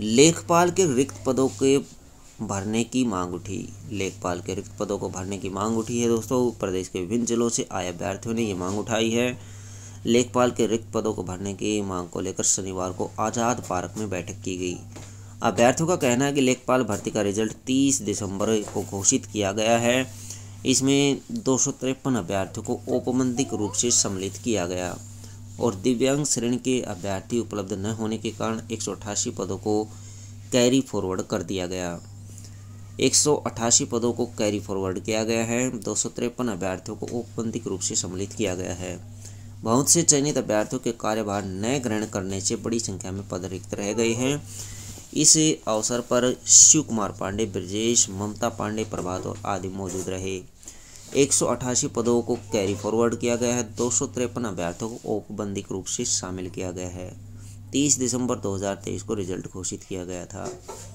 लेखपाल के रिक्त पदों के भरने की मांग उठी लेखपाल के रिक्त पदों को भरने की मांग उठी है दोस्तों प्रदेश के विभिन्न जिलों से आए अभ्यर्थियों ने ये मांग उठाई है लेखपाल के रिक्त पदों को भरने की मांग को लेकर शनिवार को आज़ाद पार्क में बैठक की गई अभ्यर्थियों का कहना है कि लेखपाल भर्ती का रिजल्ट 30 दिसंबर को घोषित किया गया है इसमें दो अभ्यर्थियों को औपमंदिक रूप से सम्मिलित किया गया और दिव्यांग श्रेणी के अभ्यर्थी उपलब्ध न होने के कारण एक पदों को कैरी फॉरवर्ड कर दिया गया एक पदों को कैरी फॉरवर्ड किया गया है दो अभ्यर्थियों को औपबंधिक रूप से सम्मिलित किया गया है बहुत से चयनित अभ्यर्थियों के कार्यभार नए ग्रहण करने से बड़ी संख्या में पद रिक्त रह गए हैं इस अवसर पर शिव कुमार पांडे ब्रजेश ममता पांडे प्रभात और आदि मौजूद रहे एक पदों को कैरी फॉरवर्ड किया गया है दो अभ्यर्थियों को औपबंधिक रूप से शामिल किया गया है 30 दिसंबर 2023 को रिजल्ट घोषित किया गया था